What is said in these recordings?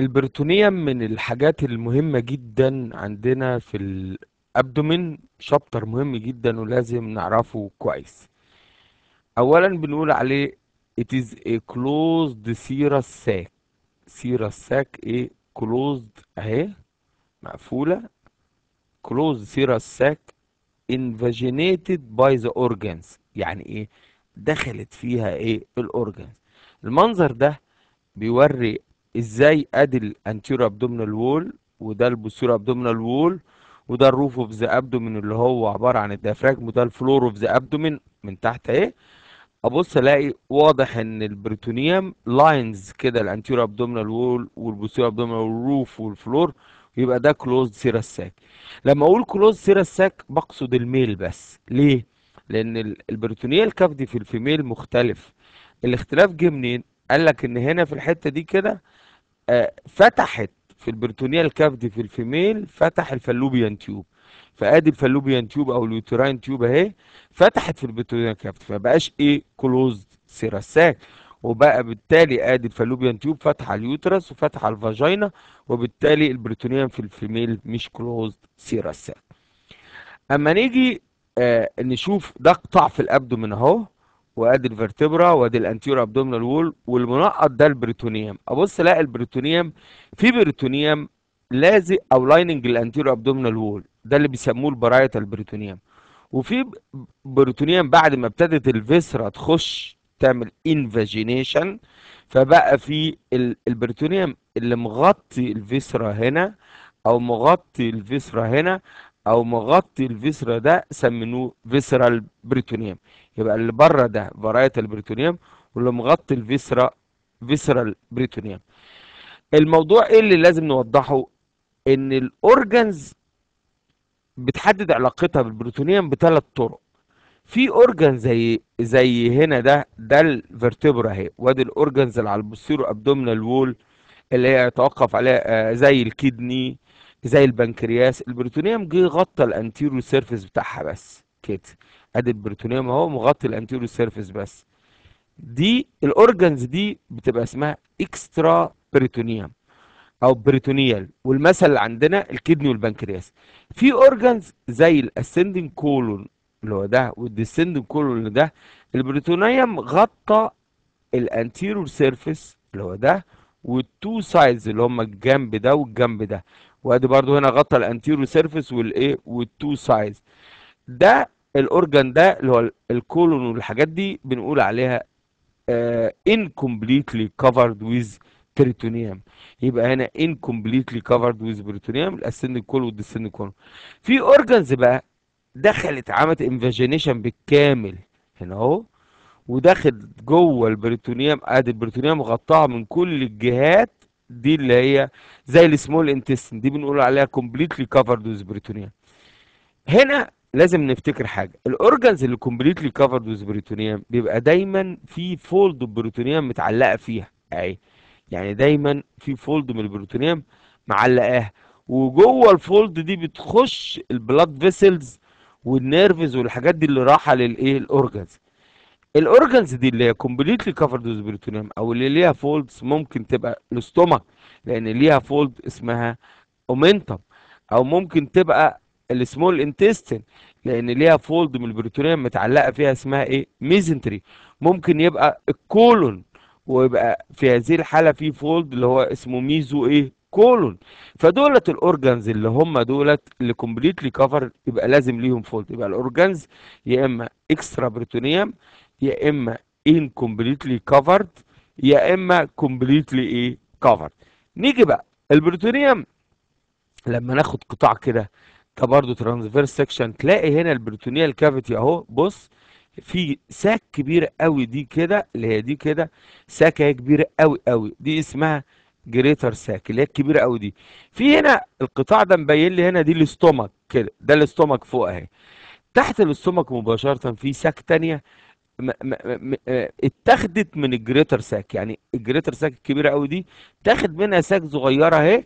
البريتونية من الحاجات المهمة جدا عندنا في الأبدومين شابتر مهم جدا ولازم نعرفه كويس أولا بنقول عليه it is a closed serous sac serous sac ايه closed اهي مقفولة closed serous sac invaginated by the organs يعني ايه دخلت فيها ايه الاورجنز المنظر ده بيوري ازاي ادي الانتيرو ابدومينال وول وده البوستيرو ابدومينال وول وده الروف اوف ذا ابدومين اللي هو عباره عن الدافراجم وده الفلور اوف ذا ابدومين من تحت اهي ابص الاقي واضح ان البريتونيوم لاينز كده الانتيرو ابدومينال وول والبوستيرو ابدومينال والروف والفلور يبقى ده كلوز سيرا ساك لما اقول كلوز سيرا ساك بقصد الميل بس ليه لان البريتونيال كافدي في الفيميل مختلف الاختلاف جه منين قال لك ان هنا في الحته دي كده آه، فتحت في البرتونيال كافدي في الفيميل فتح الفالوبيان تيوب فادي الفالوبيان تيوب او اليوتراين تيوب اهي فتحت في البرتونيال كافدي فبقاش ايه كلوزد سيراساك وبقى بالتالي ادي الفالوبيان تيوب فتح على اليوترس وفتح على الفاجينا وبالتالي البريتونيان في الفيميل مش كلوزد سيراساك اما نيجي آه نشوف ده قطع في الابدومين اهو وادي الفرتبرا وادي الانتيور ابدومينال وول والمنقط ده البريتونيوم ابص الاقي البريتونيوم في بريتونيوم لازق او لايننج الانتيور ابدومينال وول ده اللي بيسموه البرايتال بريتونيوم وفي بريتونيوم بعد ما ابتدت الفيسرا تخش تعمل انفاجينيشن فبقى في البريتونيوم اللي مغطي الفيسرا هنا او مغطي الفيسرا هنا او مغطي الفيسرا ده سمينوه فيسرال البريتونيوم يبقى اللي بره ده فرايتال البريتونيوم واللي مغطي الفيسرا فيسرال البريتونيوم الموضوع ايه اللي لازم نوضحه ان الاورجنز بتحدد علاقتها بالبروتونيوم بثلاث طرق في اورجن زي زي هنا ده ده الفرتبرا اهي وادي الاورجنز اللي على البوستيرو ابدومينال وول اللي هي يتوقف عليها آه، زي الكدني زي البنكرياس البروتونيوم جه غطى الانتيرو سيرفيس بتاعها بس كده ادي البروتونيوم اهو مغطي الانتيرو سيرفيس بس دي الاورجنز دي بتبقى اسمها اكسترا بريتونيوم او بريتونيال والمثل اللي عندنا الكدني والبنكرياس في اورجنز زي الاسندنج كولون اللي هو ده والديسندنج كولون اللي ده البريتونيوم غطى الانتيرو سيرفيس اللي هو ده والتو سايدز اللي هم الجنب ده والجنب ده وادي برضو هنا غطى الانتيرو سيرفيس والايه والتو سايز ده الاورجان ده اللي هو الكولون والحاجات دي بنقول عليها آه، incompletely covered with peritoneum يبقى هنا incompletely covered with peritoneum الاسند كول والدسن كولون في اورجانز بقى دخلت عملت انفاجينيشن بالكامل هنا اهو ودخلت جوه البريتونيوم ادي البريتونيوم غطاها من كل الجهات دي اللي هي زي السمول انتستين دي بنقول عليها كومبليتلي كفرد ويز بريتونيا هنا لازم نفتكر حاجه الاورجنز اللي كومبليتلي كفرد ويز بريتونيا بيبقى دايما في فولد بريتونيا متعلقه فيها اهي يعني دايما في فولد من البروتونيوم معلقاها وجوه الفولد دي بتخش البلاد فيسلز والنيرفز والحاجات دي اللي راحه للايه الاورجنز الاورجنز دي اللي هي كومبليتلي كفرد ويز بريتونيوم او اللي ليها فولدز ممكن تبقى الاستومك لان ليها فولد اسمها اومنتم او ممكن تبقى السمول انتستين لان ليها فولد من البريتونيوم متعلقه فيها اسمها ايه ميزنتري ممكن يبقى الكولون ويبقى في هذه الحاله في فولد اللي هو اسمه ميزو ايه كولون فدولت الاورجنز اللي هم دولت اللي كومبليتلي كفر يبقى لازم ليهم فولد يبقى الاورجنز يا اما اكسترا بريتونيوم يا اما incompletely covered يا اما completely ايه covered نيجي بقى البروتونيوم لما ناخد قطاع كده كبرضه ترانسفيرس سكشن تلاقي هنا البروتونيال كافيتي اهو بص في ساك كبيره قوي دي كده اللي هي دي كده ساكه كبيره قوي قوي دي اسمها جريتر ساك اللي هي الكبيره قوي دي في هنا القطاع ده مبين لي هنا دي الاستومك كده ده الاستومك فوق اهي تحت الاستومك مباشره في ساك ثانيه آه، اتاخدت من الجريتر ساك يعني الجريتر ساك الكبيره قوي دي تاخد منها ساك صغيره اهي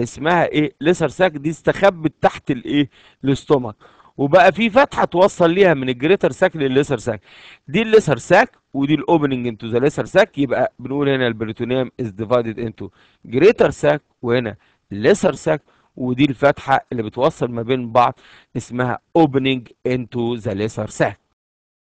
اسمها ايه ليسر ساك دي استخبت تحت الايه الاستومك وبقى في فتحه توصل ليها من الجريتر ساك للليسر ساك دي الليسر ساك ودي الاوبننج انتو ذا ليسر ساك يبقى بنقول هنا البريتونيوم از ديفايدد انتو جريتر ساك وهنا ليسر ساك ودي الفتحه اللي بتوصل ما بين بعض اسمها اوبننج انتو ذا ليسر ساك